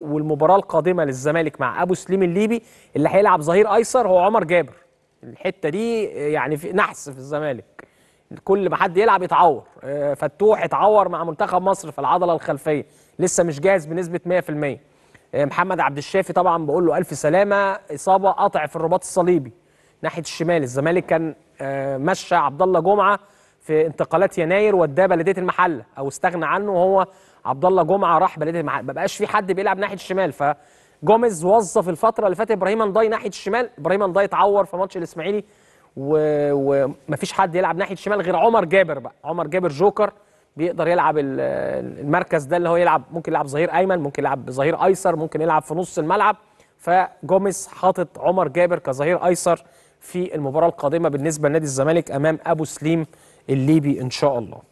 والمباراه القادمه للزمالك مع ابو سليم الليبي اللي هيلعب ظهير ايسر هو عمر جابر الحته دي آه، يعني في نحس في الزمالك كل ما حد يلعب يتعور آه، فتوح اتعور مع منتخب مصر في العضله الخلفيه لسه مش جاهز بنسبه 100% آه، محمد عبد الشافي طبعا بقول له الف سلامه اصابه قطع في الرباط الصليبي ناحيه الشمال الزمالك كان مشى عبد الله جمعه في انتقالات يناير وداه بلديه المحله او استغنى عنه وهو عبد الله جمعه راح بلديه المحله ما بقاش في حد بيلعب ناحيه الشمال ف جوميز وظف الفتره اللي فاتت ابراهيم انضاي ناحيه الشمال ابراهيم انضاي اتعور في ماتش الاسماعيلي ومفيش و... حد يلعب ناحيه الشمال غير عمر جابر بقى عمر جابر جوكر بيقدر يلعب المركز ده اللي هو يلعب ممكن يلعب ظهير ايمن ممكن يلعب ظهير ايسر ممكن يلعب في نص الملعب فجوميز حاطط عمر جابر كظهير ايسر في المباراه القادمه بالنسبه لنادي الزمالك امام ابو سليم الليبي ان شاء الله